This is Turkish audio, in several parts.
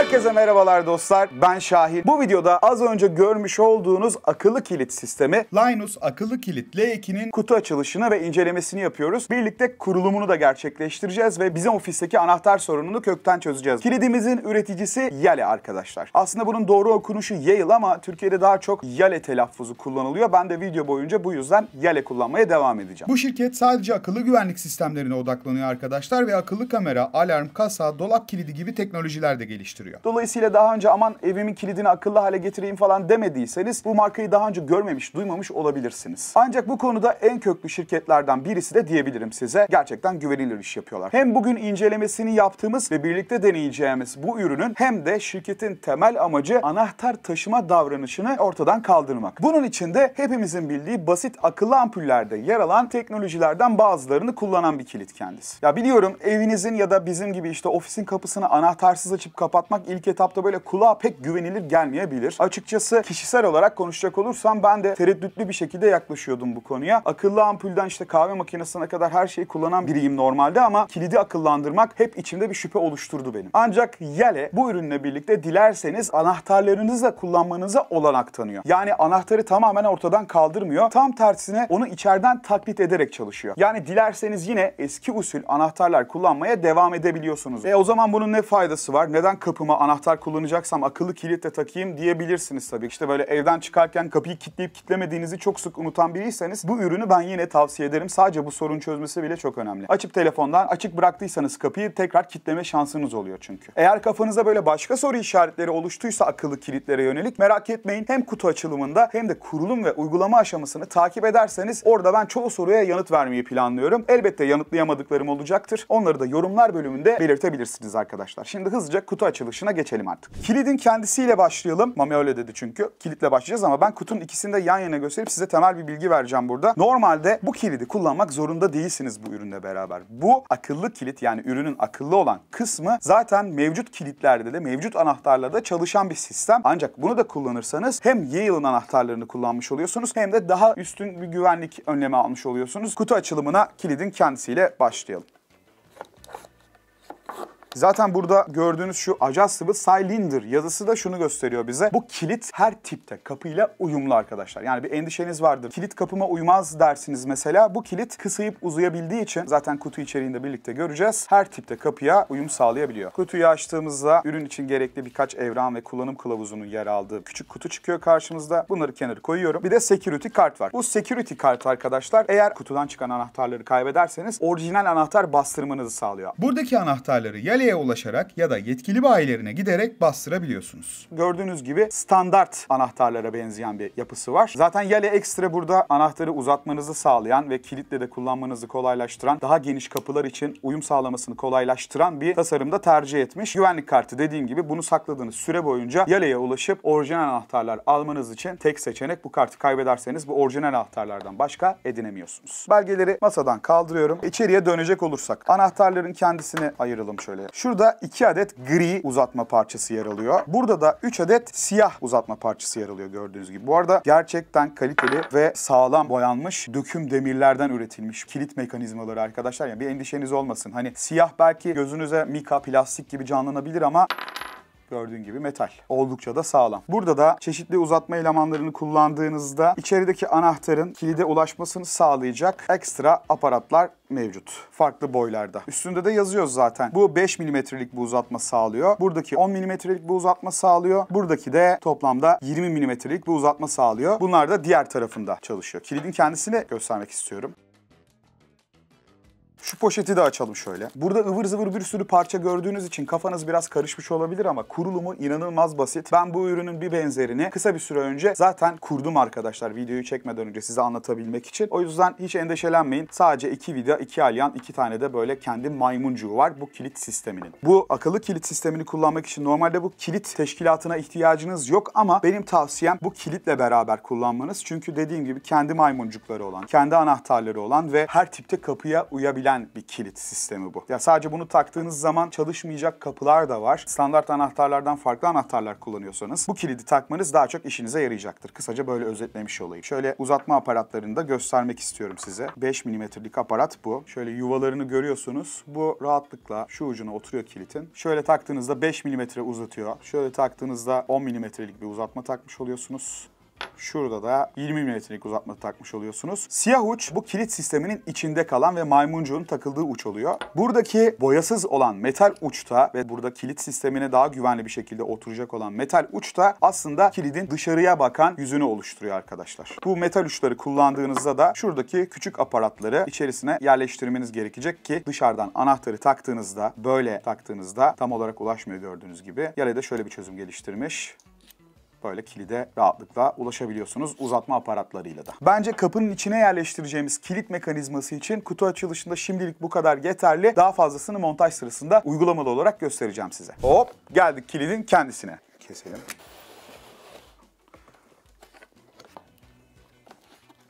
Herkese merhabalar dostlar. Ben Şahin. Bu videoda az önce görmüş olduğunuz akıllı kilit sistemi Linus akıllı kilit L2'nin kutu açılışını ve incelemesini yapıyoruz. Birlikte kurulumunu da gerçekleştireceğiz ve bizim ofisteki anahtar sorununu kökten çözeceğiz. Kilidimizin üreticisi Yale arkadaşlar. Aslında bunun doğru okunuşu Yale ama Türkiye'de daha çok Yale telaffuzu kullanılıyor. Ben de video boyunca bu yüzden Yale kullanmaya devam edeceğim. Bu şirket sadece akıllı güvenlik sistemlerine odaklanıyor arkadaşlar ve akıllı kamera, alarm, kasa, dolap kilidi gibi teknolojiler de geliştiriyor duruyor. Dolayısıyla daha önce aman evimin kilidini akıllı hale getireyim falan demediyseniz bu markayı daha önce görmemiş, duymamış olabilirsiniz. Ancak bu konuda en köklü şirketlerden birisi de diyebilirim size. Gerçekten güvenilir iş yapıyorlar. Hem bugün incelemesini yaptığımız ve birlikte deneyeceğimiz bu ürünün hem de şirketin temel amacı anahtar taşıma davranışını ortadan kaldırmak. Bunun için de hepimizin bildiği basit akıllı ampullerde yer alan teknolojilerden bazılarını kullanan bir kilit kendisi. Ya biliyorum evinizin ya da bizim gibi işte ofisin kapısını anahtarsız açıp kapatmak yapmak ilk etapta böyle kulağa pek güvenilir gelmeyebilir. Açıkçası kişisel olarak konuşacak olursam ben de tereddütlü bir şekilde yaklaşıyordum bu konuya. Akıllı ampulden işte kahve makinesine kadar her şeyi kullanan biriyim normalde ama kilidi akıllandırmak hep içimde bir şüphe oluşturdu benim. Ancak Yale bu ürünle birlikte dilerseniz anahtarlarınızı da kullanmanıza olanak tanıyor. Yani anahtarı tamamen ortadan kaldırmıyor. Tam tersine onu içeriden taklit ederek çalışıyor. Yani dilerseniz yine eski usul anahtarlar kullanmaya devam edebiliyorsunuz. E o zaman bunun ne faydası var? Neden kapımı ama anahtar kullanacaksam akıllı kilit de takayım diyebilirsiniz tabii. İşte böyle evden çıkarken kapıyı kilitleyip kitlemediğinizi çok sık unutan biriyseniz bu ürünü ben yine tavsiye ederim. Sadece bu sorun çözmesi bile çok önemli. Açıp telefondan açık bıraktıysanız kapıyı tekrar kitleme şansınız oluyor çünkü. Eğer kafanızda böyle başka soru işaretleri oluştuysa akıllı kilitlere yönelik merak etmeyin. Hem kutu açılımında hem de kurulum ve uygulama aşamasını takip ederseniz orada ben çoğu soruya yanıt vermeyi planlıyorum. Elbette yanıtlayamadıklarım olacaktır. Onları da yorumlar bölümünde belirtebilirsiniz arkadaşlar. Şimdi hızlıca kutu açılımı açılışına geçelim artık. Kilidin kendisiyle başlayalım. Mami öyle dedi çünkü. Kilitle başlayacağız ama ben kutunun ikisini de yan yana gösterip size temel bir bilgi vereceğim burada. Normalde bu kilidi kullanmak zorunda değilsiniz bu ürünle beraber. Bu akıllı kilit yani ürünün akıllı olan kısmı zaten mevcut kilitlerde de mevcut anahtarlarda çalışan bir sistem. Ancak bunu da kullanırsanız hem Yale'ın anahtarlarını kullanmış oluyorsunuz hem de daha üstün bir güvenlik önlemi almış oluyorsunuz. Kutu açılımına kilidin kendisiyle başlayalım. Zaten burada gördüğünüz şu adjustable cylinder yazısı da şunu gösteriyor bize. Bu kilit her tipte kapıyla uyumlu arkadaşlar. Yani bir endişeniz vardır. Kilit kapıma uymaz dersiniz mesela. Bu kilit kısayıp uzayabildiği için zaten kutu içeriğinde birlikte göreceğiz. Her tipte kapıya uyum sağlayabiliyor. Kutuyu açtığımızda ürün için gerekli birkaç evran ve kullanım kılavuzunun yer aldığı küçük kutu çıkıyor karşımızda. Bunları kenara koyuyorum. Bir de security kart var. Bu security kart arkadaşlar eğer kutudan çıkan anahtarları kaybederseniz orijinal anahtar bastırmanızı sağlıyor. Buradaki anahtarları yer valeye ulaşarak ya da yetkili bayilerine giderek bastırabiliyorsunuz. Gördüğünüz gibi standart anahtarlara benzeyen bir yapısı var. Zaten Yale Extra burada anahtarı uzatmanızı sağlayan ve kilitle de kullanmanızı kolaylaştıran, daha geniş kapılar için uyum sağlamasını kolaylaştıran bir tasarımda tercih etmiş. Güvenlik kartı dediğim gibi bunu sakladığınız süre boyunca Yale'ye ulaşıp orijinal anahtarlar almanız için tek seçenek bu kartı kaybederseniz bu orijinal anahtarlardan başka edinemiyorsunuz. Belgeleri masadan kaldırıyorum. İçeriye dönecek olursak anahtarların kendisini ayıralım şöyle Şurada 2 adet gri uzatma parçası yer alıyor. Burada da 3 adet siyah uzatma parçası yer alıyor gördüğünüz gibi. Bu arada gerçekten kaliteli ve sağlam boyanmış döküm demirlerden üretilmiş kilit mekanizmaları arkadaşlar. Yani bir endişeniz olmasın. Hani siyah belki gözünüze mika, plastik gibi canlanabilir ama Gördüğün gibi metal. Oldukça da sağlam. Burada da çeşitli uzatma elemanlarını kullandığınızda içerideki anahtarın kilide ulaşmasını sağlayacak ekstra aparatlar mevcut. Farklı boylarda. Üstünde de yazıyoruz zaten. Bu 5 milimetrelik bu uzatma sağlıyor. Buradaki 10 milimetrelik bu uzatma sağlıyor. Buradaki de toplamda 20 milimetrelik bu uzatma sağlıyor. Bunlar da diğer tarafında çalışıyor. Kilidin kendisini göstermek istiyorum. Şu poşeti de açalım şöyle. Burada ıvır zıvır bir sürü parça gördüğünüz için kafanız biraz karışmış olabilir ama kurulumu inanılmaz basit. Ben bu ürünün bir benzerini kısa bir süre önce zaten kurdum arkadaşlar videoyu çekmeden önce size anlatabilmek için. O yüzden hiç endişelenmeyin. Sadece iki vida, iki alyan, iki tane de böyle kendi maymuncuğu var bu kilit sisteminin. Bu akıllı kilit sistemini kullanmak için normalde bu kilit teşkilatına ihtiyacınız yok ama benim tavsiyem bu kilitle beraber kullanmanız. Çünkü dediğim gibi kendi maymuncukları olan, kendi anahtarları olan ve her tipte kapıya uyabilen girebilen bir kilit sistemi bu. Ya sadece bunu taktığınız zaman çalışmayacak kapılar da var. Standart anahtarlardan farklı anahtarlar kullanıyorsanız bu kilidi takmanız daha çok işinize yarayacaktır. Kısaca böyle özetlemiş olayım. Şöyle uzatma aparatlarını da göstermek istiyorum size. 5 milimetrelik aparat bu. Şöyle yuvalarını görüyorsunuz. Bu rahatlıkla şu ucuna oturuyor kilitin. Şöyle taktığınızda 5 milimetre uzatıyor. Şöyle taktığınızda 10 milimetrelik bir uzatma takmış oluyorsunuz. Şurada da 20 milimetrelik uzatma takmış oluyorsunuz. Siyah uç bu kilit sisteminin içinde kalan ve maymuncuğun takıldığı uç oluyor. Buradaki boyasız olan metal uçta ve burada kilit sistemine daha güvenli bir şekilde oturacak olan metal uçta aslında kilidin dışarıya bakan yüzünü oluşturuyor arkadaşlar. Bu metal uçları kullandığınızda da şuradaki küçük aparatları içerisine yerleştirmeniz gerekecek ki dışarıdan anahtarı taktığınızda böyle taktığınızda tam olarak ulaşmıyor gördüğünüz gibi. Yale de şöyle bir çözüm geliştirmiş böyle kilide rahatlıkla ulaşabiliyorsunuz uzatma aparatlarıyla da. Bence kapının içine yerleştireceğimiz kilit mekanizması için kutu açılışında şimdilik bu kadar yeterli. Daha fazlasını montaj sırasında uygulamalı olarak göstereceğim size. Hop geldik kilidin kendisine. Keselim.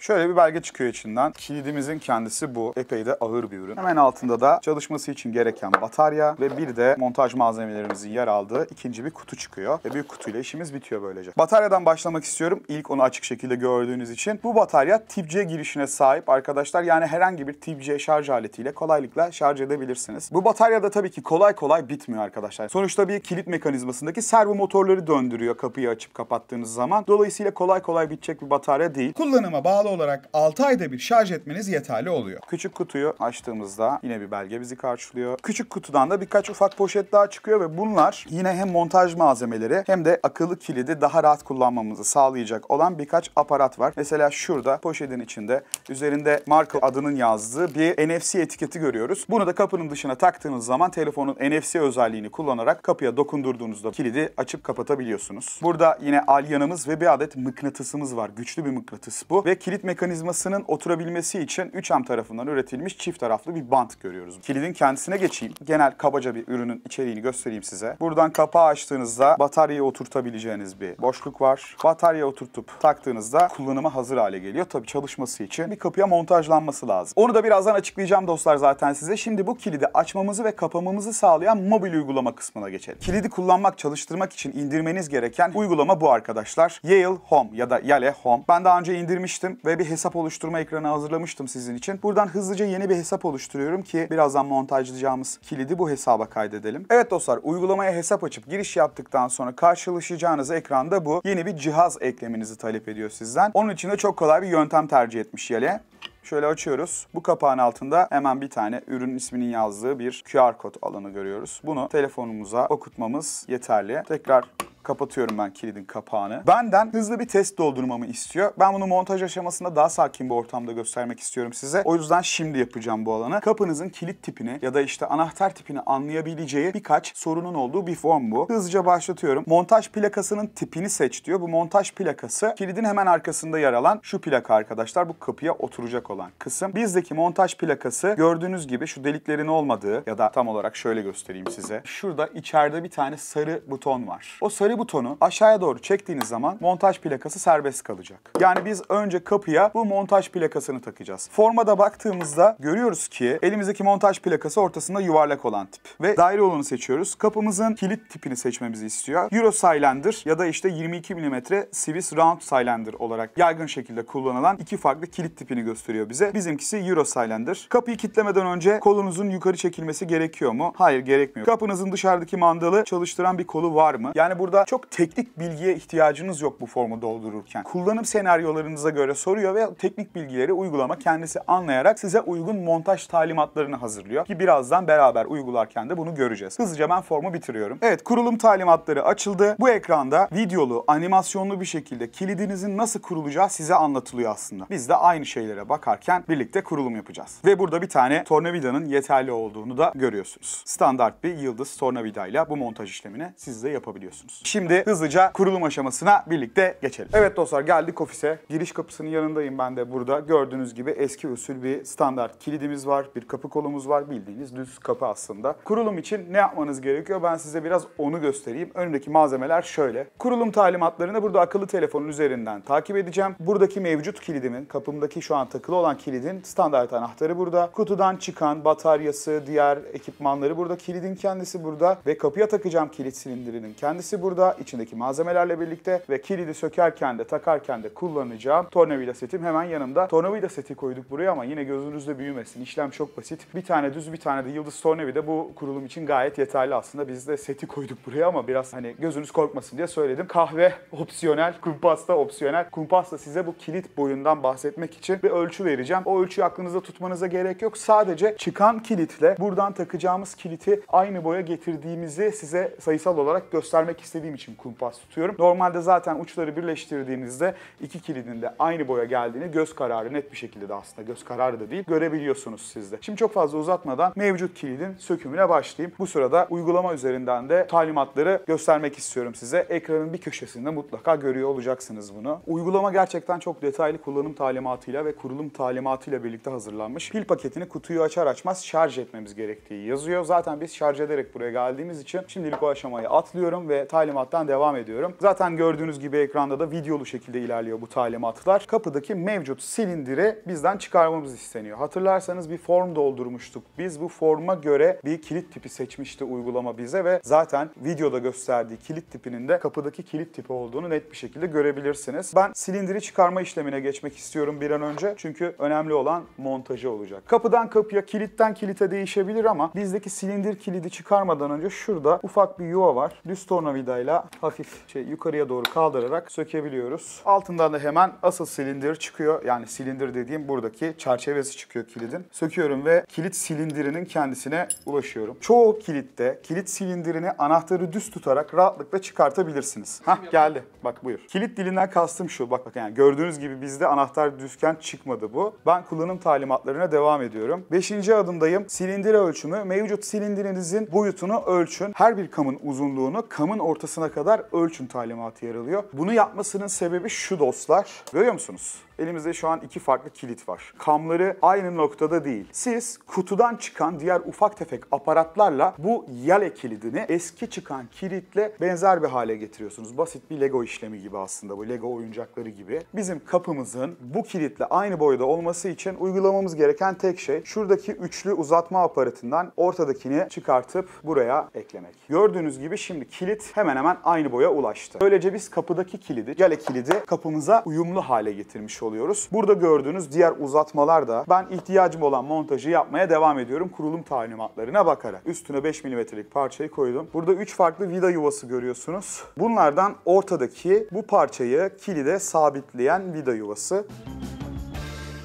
Şöyle bir belge çıkıyor içinden. Kilidimizin kendisi bu. Epey de ağır bir ürün. Hemen altında da çalışması için gereken batarya ve bir de montaj malzemelerimizin yer aldığı ikinci bir kutu çıkıyor. Ve bir kutuyla işimiz bitiyor böylece. Bataryadan başlamak istiyorum. İlk onu açık şekilde gördüğünüz için. Bu batarya tip C girişine sahip arkadaşlar. Yani herhangi bir tip C şarj aletiyle kolaylıkla şarj edebilirsiniz. Bu batarya da tabii ki kolay kolay bitmiyor arkadaşlar. Sonuçta bir kilit mekanizmasındaki servo motorları döndürüyor kapıyı açıp kapattığınız zaman. Dolayısıyla kolay kolay bitecek bir batarya değil. Kullanıma bağlı olarak 6 ayda bir şarj etmeniz yeterli oluyor. Küçük kutuyu açtığımızda yine bir belge bizi karşılıyor. Küçük kutudan da birkaç ufak poşet daha çıkıyor ve bunlar yine hem montaj malzemeleri hem de akıllı kilidi daha rahat kullanmamızı sağlayacak olan birkaç aparat var. Mesela şurada poşetin içinde üzerinde marka adının yazdığı bir NFC etiketi görüyoruz. Bunu da kapının dışına taktığınız zaman telefonun NFC özelliğini kullanarak kapıya dokundurduğunuzda kilidi açıp kapatabiliyorsunuz. Burada yine alyanımız ve bir adet mıknatısımız var. Güçlü bir mıknatıs bu ve kilit kilit mekanizmasının oturabilmesi için 3M tarafından üretilmiş çift taraflı bir bant görüyoruz. Kilidin kendisine geçeyim. Genel kabaca bir ürünün içeriğini göstereyim size. Buradan kapağı açtığınızda bataryayı oturtabileceğiniz bir boşluk var. Batarya oturtup taktığınızda kullanıma hazır hale geliyor. Tabi çalışması için bir kapıya montajlanması lazım. Onu da birazdan açıklayacağım dostlar zaten size. Şimdi bu kilidi açmamızı ve kapamamızı sağlayan mobil uygulama kısmına geçelim. Kilidi kullanmak, çalıştırmak için indirmeniz gereken uygulama bu arkadaşlar. Yale Home ya da Yale Home. Ben daha önce indirmiştim ve ve bir hesap oluşturma ekranı hazırlamıştım sizin için. Buradan hızlıca yeni bir hesap oluşturuyorum ki birazdan montajlayacağımız kilidi bu hesaba kaydedelim. Evet dostlar uygulamaya hesap açıp giriş yaptıktan sonra karşılaşacağınız ekranda bu yeni bir cihaz eklemenizi talep ediyor sizden. Onun için de çok kolay bir yöntem tercih etmiş Yale. Şöyle açıyoruz. Bu kapağın altında hemen bir tane ürün isminin yazdığı bir QR kod alanı görüyoruz. Bunu telefonumuza okutmamız yeterli. Tekrar Kapatıyorum ben kilidin kapağını. Benden hızlı bir test doldurmamı istiyor. Ben bunu montaj aşamasında daha sakin bir ortamda göstermek istiyorum size. O yüzden şimdi yapacağım bu alanı. Kapınızın kilit tipini ya da işte anahtar tipini anlayabileceği birkaç sorunun olduğu bir form bu. Hızlıca başlatıyorum. Montaj plakasının tipini seç diyor. Bu montaj plakası kilidin hemen arkasında yer alan şu plaka arkadaşlar. Bu kapıya oturacak olan kısım. Bizdeki montaj plakası gördüğünüz gibi şu deliklerin olmadığı ya da tam olarak şöyle göstereyim size. Şurada içeride bir tane sarı buton var. O sarı yukarı butonu aşağıya doğru çektiğiniz zaman montaj plakası serbest kalacak. Yani biz önce kapıya bu montaj plakasını takacağız. Formada baktığımızda görüyoruz ki elimizdeki montaj plakası ortasında yuvarlak olan tip. Ve daire olanı seçiyoruz. Kapımızın kilit tipini seçmemizi istiyor. Euro Silander ya da işte 22 mm Swiss Round Silander olarak yaygın şekilde kullanılan iki farklı kilit tipini gösteriyor bize. Bizimkisi Euro Silander. Kapıyı kitlemeden önce kolunuzun yukarı çekilmesi gerekiyor mu? Hayır gerekmiyor. Kapınızın dışarıdaki mandalı çalıştıran bir kolu var mı? Yani burada Burada çok teknik bilgiye ihtiyacınız yok bu formu doldururken. Kullanım senaryolarınıza göre soruyor ve teknik bilgileri uygulama kendisi anlayarak size uygun montaj talimatlarını hazırlıyor. Ki birazdan beraber uygularken de bunu göreceğiz. Hızlıca ben formu bitiriyorum. Evet kurulum talimatları açıldı. Bu ekranda videolu, animasyonlu bir şekilde kilidinizin nasıl kurulacağı size anlatılıyor aslında. Biz de aynı şeylere bakarken birlikte kurulum yapacağız. Ve burada bir tane tornavidanın yeterli olduğunu da görüyorsunuz. Standart bir yıldız tornavidayla bu montaj işlemini siz de yapabiliyorsunuz. Şimdi hızlıca kurulum aşamasına birlikte geçelim. Evet dostlar geldik ofise. Giriş kapısının yanındayım ben de burada. Gördüğünüz gibi eski usul bir standart kilidimiz var. Bir kapı kolumuz var. Bildiğiniz düz kapı aslında. Kurulum için ne yapmanız gerekiyor? Ben size biraz onu göstereyim. Önündeki malzemeler şöyle. Kurulum talimatlarını burada akıllı telefonun üzerinden takip edeceğim. Buradaki mevcut kilidimin, kapımdaki şu an takılı olan kilidin standart anahtarı burada. Kutudan çıkan bataryası, diğer ekipmanları burada. Kilidin kendisi burada ve kapıya takacağım kilit silindirinin kendisi burada burada içindeki malzemelerle birlikte ve kilidi sökerken de takarken de kullanacağım tornavida setim hemen yanımda. Tornavida seti koyduk buraya ama yine gözünüzde büyümesin. İşlem çok basit. Bir tane düz bir tane de yıldız tornavida bu kurulum için gayet yeterli aslında. Biz de seti koyduk buraya ama biraz hani gözünüz korkmasın diye söyledim. Kahve opsiyonel, kumpas da opsiyonel. Kumpas size bu kilit boyundan bahsetmek için bir ölçü vereceğim. O ölçüyü aklınızda tutmanıza gerek yok. Sadece çıkan kilitle buradan takacağımız kiliti aynı boya getirdiğimizi size sayısal olarak göstermek istediğim istediğim için kumpas tutuyorum. Normalde zaten uçları birleştirdiğinizde iki kilidin de aynı boya geldiğini göz kararı net bir şekilde de aslında göz kararı da değil görebiliyorsunuz sizde. Şimdi çok fazla uzatmadan mevcut kilidin sökümüne başlayayım. Bu sırada uygulama üzerinden de talimatları göstermek istiyorum size. Ekranın bir köşesinde mutlaka görüyor olacaksınız bunu. Uygulama gerçekten çok detaylı kullanım talimatıyla ve kurulum talimatıyla birlikte hazırlanmış. Pil paketini kutuyu açar açmaz şarj etmemiz gerektiği yazıyor. Zaten biz şarj ederek buraya geldiğimiz için şimdilik o aşamayı atlıyorum ve talimat talimattan devam ediyorum. Zaten gördüğünüz gibi ekranda da videolu şekilde ilerliyor bu talimatlar. Kapıdaki mevcut silindiri bizden çıkarmamız isteniyor. Hatırlarsanız bir form doldurmuştuk. Biz bu forma göre bir kilit tipi seçmişti uygulama bize ve zaten videoda gösterdiği kilit tipinin de kapıdaki kilit tipi olduğunu net bir şekilde görebilirsiniz. Ben silindiri çıkarma işlemine geçmek istiyorum bir an önce. Çünkü önemli olan montajı olacak. Kapıdan kapıya, kilitten kilite değişebilir ama bizdeki silindir kilidi çıkarmadan önce şurada ufak bir yuva var. Düz tornavidayla yardımıyla hafif şey yukarıya doğru kaldırarak sökebiliyoruz. Altından da hemen asıl silindir çıkıyor. Yani silindir dediğim buradaki çerçevesi çıkıyor kilidin. Söküyorum ve kilit silindirinin kendisine ulaşıyorum. Çoğu kilitte kilit silindirini anahtarı düz tutarak rahatlıkla çıkartabilirsiniz. Ha geldi. Bak buyur. Kilit dilinden kastım şu. Bak bak yani gördüğünüz gibi bizde anahtar düzken çıkmadı bu. Ben kullanım talimatlarına devam ediyorum. Beşinci adımdayım. Silindir ölçümü. Mevcut silindirinizin boyutunu ölçün. Her bir kamın uzunluğunu kamın ortasına kadar ölçün talimatı yer alıyor. Bunu yapmasının sebebi şu dostlar. Görüyor musunuz? Elimizde şu an iki farklı kilit var. Kamları aynı noktada değil. Siz kutudan çıkan diğer ufak tefek aparatlarla bu yale kilidini eski çıkan kilitle benzer bir hale getiriyorsunuz. Basit bir Lego işlemi gibi aslında bu Lego oyuncakları gibi. Bizim kapımızın bu kilitle aynı boyda olması için uygulamamız gereken tek şey şuradaki üçlü uzatma aparatından ortadakini çıkartıp buraya eklemek. Gördüğünüz gibi şimdi kilit hemen hemen aynı boya ulaştı. Böylece biz kapıdaki kilidi, yale kilidi kapımıza uyumlu hale getirmiş olduk oluyoruz. Burada gördüğünüz diğer uzatmalar da ben ihtiyacım olan montajı yapmaya devam ediyorum kurulum talimatlarına bakarak. Üstüne 5 milimetrelik parçayı koydum. Burada 3 farklı vida yuvası görüyorsunuz. Bunlardan ortadaki bu parçayı kilide sabitleyen vida yuvası.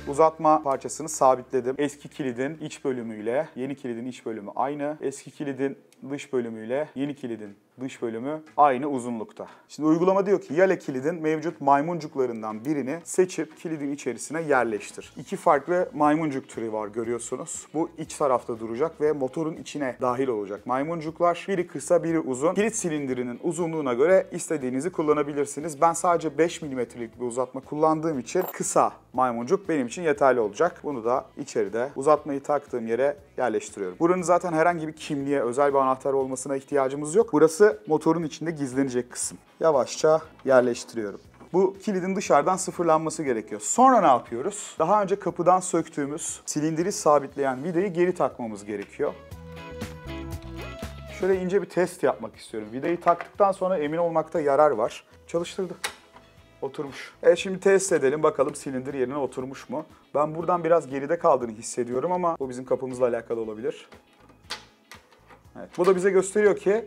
Uzatma parçasını sabitledim. Eski kilidin iç bölümüyle yeni kilidin iç bölümü aynı. Eski kilidin dış bölümüyle yeni kilidin dış bölümü aynı uzunlukta. Şimdi uygulama diyor ki yale kilidin mevcut maymuncuklarından birini seçip kilidin içerisine yerleştir. İki farklı maymuncuk türü var görüyorsunuz. Bu iç tarafta duracak ve motorun içine dahil olacak maymuncuklar. Biri kısa biri uzun. Kilit silindirinin uzunluğuna göre istediğinizi kullanabilirsiniz. Ben sadece 5 milimetrelik bir uzatma kullandığım için kısa maymuncuk benim için yeterli olacak. Bunu da içeride uzatmayı taktığım yere yerleştiriyorum. Buranın zaten herhangi bir kimliğe özel bir anahtar olmasına ihtiyacımız yok. Burası Burası motorun içinde gizlenecek kısım. Yavaşça yerleştiriyorum. Bu kilidin dışarıdan sıfırlanması gerekiyor. Sonra ne yapıyoruz? Daha önce kapıdan söktüğümüz silindiri sabitleyen vidayı geri takmamız gerekiyor. Şöyle ince bir test yapmak istiyorum. Vidayı taktıktan sonra emin olmakta yarar var. Çalıştırdı. Oturmuş. Evet şimdi test edelim bakalım silindir yerine oturmuş mu? Ben buradan biraz geride kaldığını hissediyorum ama bu bizim kapımızla alakalı olabilir. Evet, bu da bize gösteriyor ki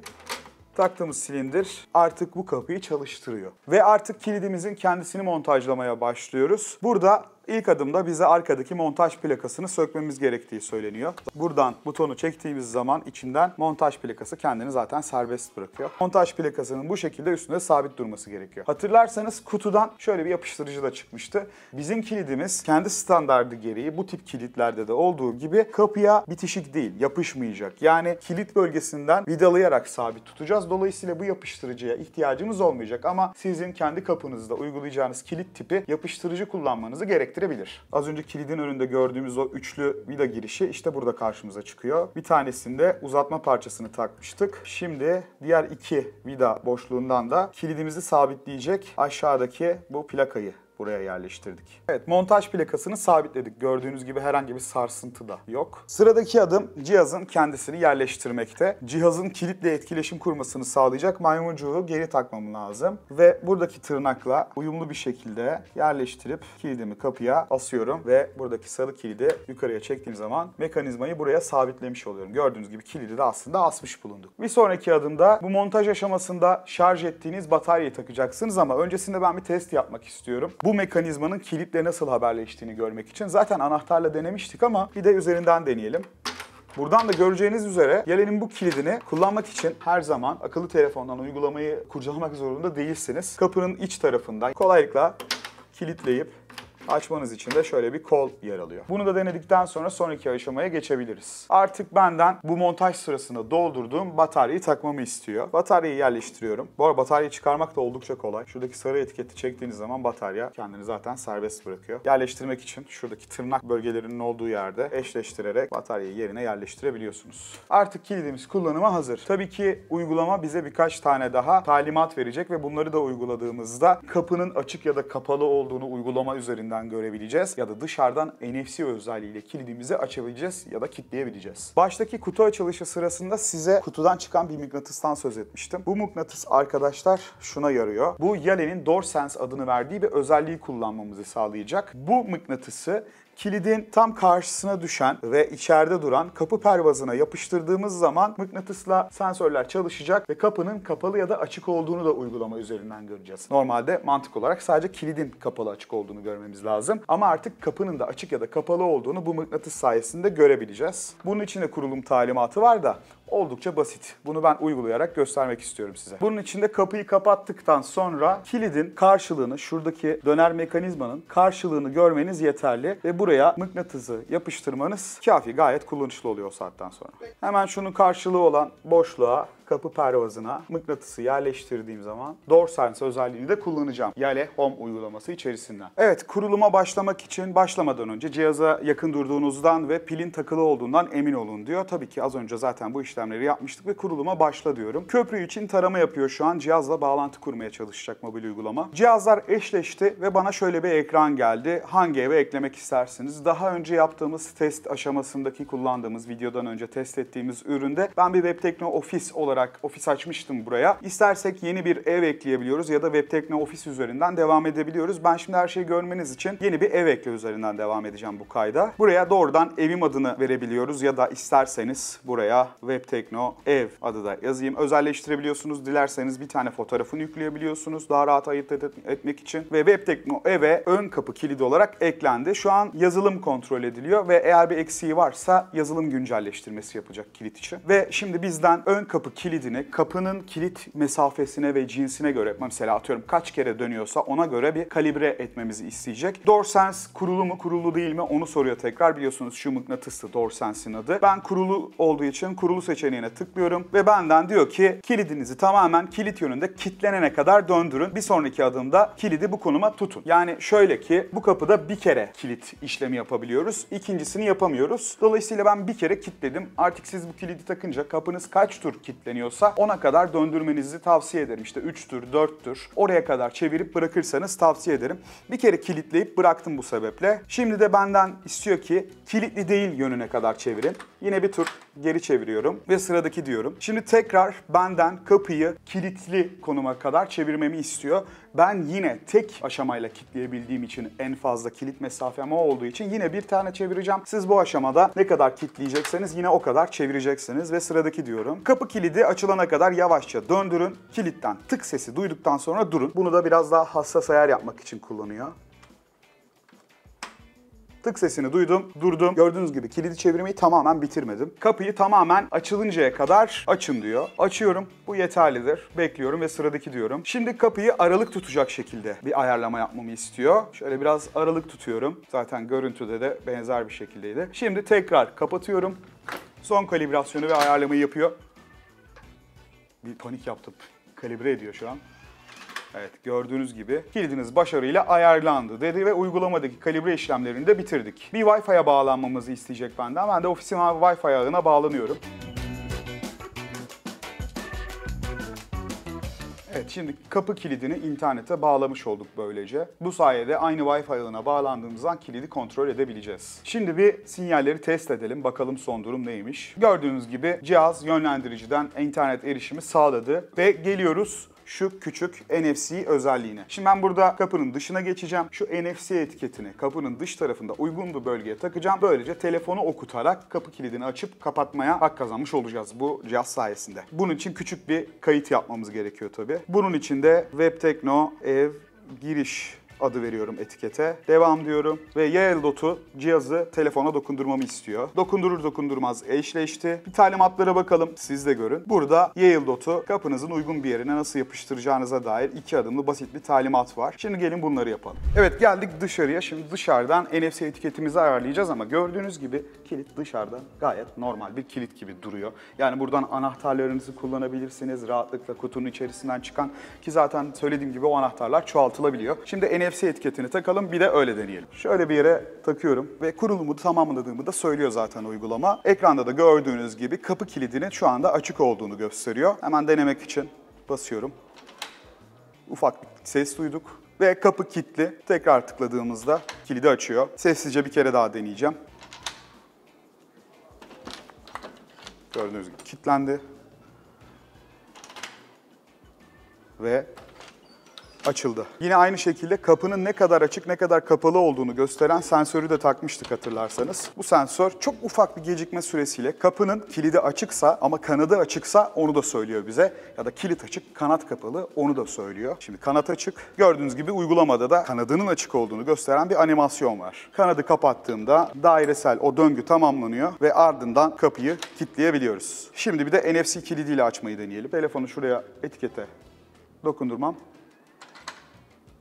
Taktığımız silindir artık bu kapıyı çalıştırıyor. Ve artık kilidimizin kendisini montajlamaya başlıyoruz. Burada İlk adımda bize arkadaki montaj plakasını sökmemiz gerektiği söyleniyor. Buradan butonu çektiğimiz zaman içinden montaj plakası kendini zaten serbest bırakıyor. Montaj plakasının bu şekilde üstünde sabit durması gerekiyor. Hatırlarsanız kutudan şöyle bir yapıştırıcı da çıkmıştı. Bizim kilidimiz kendi standardı gereği bu tip kilitlerde de olduğu gibi kapıya bitişik değil, yapışmayacak. Yani kilit bölgesinden vidalayarak sabit tutacağız. Dolayısıyla bu yapıştırıcıya ihtiyacımız olmayacak ama sizin kendi kapınızda uygulayacağınız kilit tipi yapıştırıcı kullanmanızı gerektirecek gerektirebilir. Az önce kilidin önünde gördüğümüz o üçlü vida girişi işte burada karşımıza çıkıyor. Bir tanesinde uzatma parçasını takmıştık. Şimdi diğer iki vida boşluğundan da kilidimizi sabitleyecek aşağıdaki bu plakayı buraya yerleştirdik. Evet montaj plakasını sabitledik. Gördüğünüz gibi herhangi bir sarsıntı da yok. Sıradaki adım cihazın kendisini yerleştirmekte. Cihazın kilitle etkileşim kurmasını sağlayacak maymuncuğu geri takmam lazım. Ve buradaki tırnakla uyumlu bir şekilde yerleştirip kilidimi kapıya asıyorum ve buradaki sarı kilidi yukarıya çektiğim zaman mekanizmayı buraya sabitlemiş oluyorum. Gördüğünüz gibi kilidi de aslında asmış bulunduk. Bir sonraki adımda bu montaj aşamasında şarj ettiğiniz bataryayı takacaksınız ama öncesinde ben bir test yapmak istiyorum. Bu bu mekanizmanın kilitle nasıl haberleştiğini görmek için. Zaten anahtarla denemiştik ama bir de üzerinden deneyelim. Buradan da göreceğiniz üzere Yalen'in bu kilidini kullanmak için her zaman akıllı telefondan uygulamayı kurcalamak zorunda değilsiniz. Kapının iç tarafından kolaylıkla kilitleyip Açmanız için de şöyle bir kol yer alıyor. Bunu da denedikten sonra sonraki aşamaya geçebiliriz. Artık benden bu montaj sırasında doldurduğum bataryayı takmamı istiyor. Bataryayı yerleştiriyorum. Bu arada bataryayı çıkarmak da oldukça kolay. Şuradaki sarı etiketi çektiğiniz zaman batarya kendini zaten serbest bırakıyor. Yerleştirmek için şuradaki tırnak bölgelerinin olduğu yerde eşleştirerek bataryayı yerine yerleştirebiliyorsunuz. Artık kilidimiz kullanıma hazır. Tabii ki uygulama bize birkaç tane daha talimat verecek ve bunları da uyguladığımızda kapının açık ya da kapalı olduğunu uygulama üzerinden üzerinden görebileceğiz ya da dışarıdan NFC özelliğiyle kilidimizi açabileceğiz ya da kilitleyebileceğiz. Baştaki kutu açılışı sırasında size kutudan çıkan bir mıknatıstan söz etmiştim. Bu mıknatıs arkadaşlar şuna yarıyor. Bu Yale'nin DoorSense adını verdiği bir özelliği kullanmamızı sağlayacak. Bu mıknatısı kilidin tam karşısına düşen ve içeride duran kapı pervazına yapıştırdığımız zaman mıknatısla sensörler çalışacak ve kapının kapalı ya da açık olduğunu da uygulama üzerinden göreceğiz. Normalde mantık olarak sadece kilidin kapalı açık olduğunu görmemiz lazım. Ama artık kapının da açık ya da kapalı olduğunu bu mıknatıs sayesinde görebileceğiz. Bunun için de kurulum talimatı var da Oldukça basit. Bunu ben uygulayarak göstermek istiyorum size. Bunun için de kapıyı kapattıktan sonra kilidin karşılığını, şuradaki döner mekanizmanın karşılığını görmeniz yeterli ve buraya mıknatısı yapıştırmanız kafi. Gayet kullanışlı oluyor o saatten sonra. Hemen şunun karşılığı olan boşluğa kapı pervazına mıknatısı yerleştirdiğim zaman door sense özelliğini de kullanacağım. Yale Home uygulaması içerisinden. Evet kuruluma başlamak için başlamadan önce cihaza yakın durduğunuzdan ve pilin takılı olduğundan emin olun diyor. Tabii ki az önce zaten bu işlemleri yapmıştık ve kuruluma başla diyorum. Köprü için tarama yapıyor şu an. Cihazla bağlantı kurmaya çalışacak mobil uygulama. Cihazlar eşleşti ve bana şöyle bir ekran geldi. Hangi eve eklemek istersiniz? Daha önce yaptığımız test aşamasındaki kullandığımız videodan önce test ettiğimiz üründe ben bir Web Office olarak olarak ofis açmıştım buraya. İstersek yeni bir ev ekleyebiliyoruz ya da Webtekne ofis üzerinden devam edebiliyoruz. Ben şimdi her şeyi görmeniz için yeni bir ev ekle üzerinden devam edeceğim bu kayda. Buraya doğrudan evim adını verebiliyoruz ya da isterseniz buraya Webtekno ev adı da yazayım. Özelleştirebiliyorsunuz. Dilerseniz bir tane fotoğrafını yükleyebiliyorsunuz daha rahat ayırt et etmek için. Ve Webtekno eve ön kapı kilidi olarak eklendi. Şu an yazılım kontrol ediliyor ve eğer bir eksiği varsa yazılım güncelleştirmesi yapacak kilit için. Ve şimdi bizden ön kapı kilidi kilidini kapının kilit mesafesine ve cinsine göre mesela atıyorum kaç kere dönüyorsa ona göre bir kalibre etmemizi isteyecek. DoorSense kurulu mu kurulu değil mi onu soruyor tekrar. Biliyorsunuz şu mıknatıslı DoorSense'in adı. Ben kurulu olduğu için kurulu seçeneğine tıklıyorum ve benden diyor ki kilidinizi tamamen kilit yönünde kitlenene kadar döndürün. Bir sonraki adımda kilidi bu konuma tutun. Yani şöyle ki bu kapıda bir kere kilit işlemi yapabiliyoruz. İkincisini yapamıyoruz. Dolayısıyla ben bir kere kilitledim. Artık siz bu kilidi takınca kapınız kaç tur kilitleniyor? dönüyorsa ona kadar döndürmenizi tavsiye ederim. İşte 3'tür, 4'tür oraya kadar çevirip bırakırsanız tavsiye ederim. Bir kere kilitleyip bıraktım bu sebeple. Şimdi de benden istiyor ki kilitli değil yönüne kadar çevirin. Yine bir tur geri çeviriyorum ve sıradaki diyorum. Şimdi tekrar benden kapıyı kilitli konuma kadar çevirmemi istiyor. Ben yine tek aşamayla kilitleyebildiğim için en fazla kilit mesafem o olduğu için yine bir tane çevireceğim. Siz bu aşamada ne kadar kilitleyecekseniz yine o kadar çevireceksiniz ve sıradaki diyorum. Kapı kilidi açılana kadar yavaşça döndürün. Kilitten tık sesi duyduktan sonra durun. Bunu da biraz daha hassas ayar yapmak için kullanıyor tık sesini duydum, durdum. Gördüğünüz gibi kilidi çevirmeyi tamamen bitirmedim. Kapıyı tamamen açılıncaya kadar açın diyor. Açıyorum. Bu yeterlidir. Bekliyorum ve sıradaki diyorum. Şimdi kapıyı aralık tutacak şekilde bir ayarlama yapmamı istiyor. Şöyle biraz aralık tutuyorum. Zaten görüntüde de benzer bir şekildeydi. Şimdi tekrar kapatıyorum. Son kalibrasyonu ve ayarlamayı yapıyor. Bir panik yaptım. Kalibre ediyor şu an. Evet gördüğünüz gibi kilidiniz başarıyla ayarlandı dedi ve uygulamadaki kalibre işlemlerini de bitirdik. Bir Wi-Fi'ye bağlanmamızı isteyecek benden. Ben de ofisin Wi-Fi ağına bağlanıyorum. Evet şimdi kapı kilidini internete bağlamış olduk böylece. Bu sayede aynı Wi-Fi ağına bağlandığımızdan kilidi kontrol edebileceğiz. Şimdi bir sinyalleri test edelim bakalım son durum neymiş. Gördüğünüz gibi cihaz yönlendiriciden internet erişimi sağladı ve geliyoruz şu küçük NFC özelliğine. Şimdi ben burada kapının dışına geçeceğim. Şu NFC etiketini kapının dış tarafında uygun bir bölgeye takacağım. Böylece telefonu okutarak kapı kilidini açıp kapatmaya hak kazanmış olacağız bu cihaz sayesinde. Bunun için küçük bir kayıt yapmamız gerekiyor tabii. Bunun için de WebTekno ev giriş adı veriyorum etikete. Devam diyorum ve Yale dotu cihazı telefona dokundurmamı istiyor. Dokundurur dokundurmaz eşleşti. Bir talimatlara bakalım siz de görün. Burada Yale dotu kapınızın uygun bir yerine nasıl yapıştıracağınıza dair iki adımlı basit bir talimat var. Şimdi gelin bunları yapalım. Evet geldik dışarıya. Şimdi dışarıdan NFC etiketimizi ayarlayacağız ama gördüğünüz gibi kilit dışarıda gayet normal bir kilit gibi duruyor. Yani buradan anahtarlarınızı kullanabilirsiniz rahatlıkla kutunun içerisinden çıkan ki zaten söylediğim gibi o anahtarlar çoğaltılabiliyor. Şimdi NFC NFC etiketini takalım bir de öyle deneyelim. Şöyle bir yere takıyorum ve kurulumu tamamladığımı da söylüyor zaten uygulama. Ekranda da gördüğünüz gibi kapı kilidinin şu anda açık olduğunu gösteriyor. Hemen denemek için basıyorum. Ufak bir ses duyduk ve kapı kilitli. Tekrar tıkladığımızda kilidi açıyor. Sessizce bir kere daha deneyeceğim. Gördüğünüz gibi kilitlendi. Ve açıldı. Yine aynı şekilde kapının ne kadar açık ne kadar kapalı olduğunu gösteren sensörü de takmıştık hatırlarsanız. Bu sensör çok ufak bir gecikme süresiyle kapının kilidi açıksa ama kanadı açıksa onu da söylüyor bize. Ya da kilit açık, kanat kapalı onu da söylüyor. Şimdi kanat açık. Gördüğünüz gibi uygulamada da kanadının açık olduğunu gösteren bir animasyon var. Kanadı kapattığımda dairesel o döngü tamamlanıyor ve ardından kapıyı kilitleyebiliyoruz. Şimdi bir de NFC kilidiyle açmayı deneyelim. Telefonu şuraya etikete dokundurmam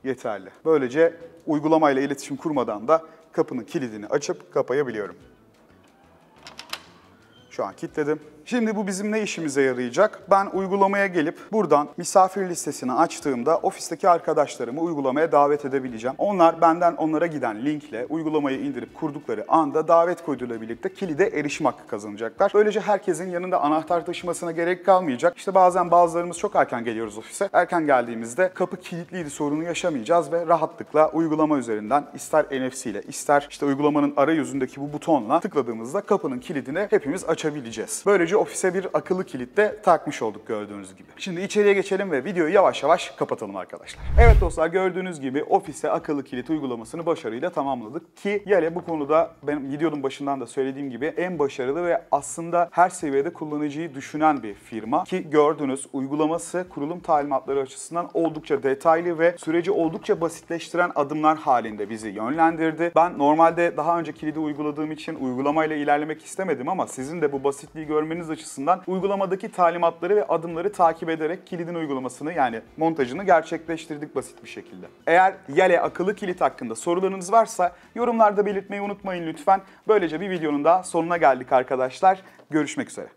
yeterli. Böylece uygulamayla iletişim kurmadan da kapının kilidini açıp kapayabiliyorum. Şu an kilitledim. Şimdi bu bizim ne işimize yarayacak? Ben uygulamaya gelip buradan misafir listesini açtığımda ofisteki arkadaşlarımı uygulamaya davet edebileceğim. Onlar benden onlara giden linkle uygulamayı indirip kurdukları anda davet koduyla birlikte kilide erişim hakkı kazanacaklar. Böylece herkesin yanında anahtar taşımasına gerek kalmayacak. İşte bazen bazılarımız çok erken geliyoruz ofise. Erken geldiğimizde kapı kilitliydi sorunu yaşamayacağız ve rahatlıkla uygulama üzerinden ister NFC ile ister işte uygulamanın arayüzündeki bu butonla tıkladığımızda kapının kilidini hepimiz açabileceğiz. Böylece ofise bir akıllı kilit de takmış olduk gördüğünüz gibi. Şimdi içeriye geçelim ve videoyu yavaş yavaş kapatalım arkadaşlar. Evet dostlar gördüğünüz gibi ofise akıllı kilit uygulamasını başarıyla tamamladık ki yani bu konuda ben videonun başından da söylediğim gibi en başarılı ve aslında her seviyede kullanıcıyı düşünen bir firma ki gördünüz uygulaması kurulum talimatları açısından oldukça detaylı ve süreci oldukça basitleştiren adımlar halinde bizi yönlendirdi. Ben normalde daha önce kilidi uyguladığım için uygulamayla ilerlemek istemedim ama sizin de bu basitliği görmeniz geliştirmeniz açısından uygulamadaki talimatları ve adımları takip ederek kilidin uygulamasını yani montajını gerçekleştirdik basit bir şekilde. Eğer Yale akıllı kilit hakkında sorularınız varsa yorumlarda belirtmeyi unutmayın lütfen. Böylece bir videonun da sonuna geldik arkadaşlar. Görüşmek üzere.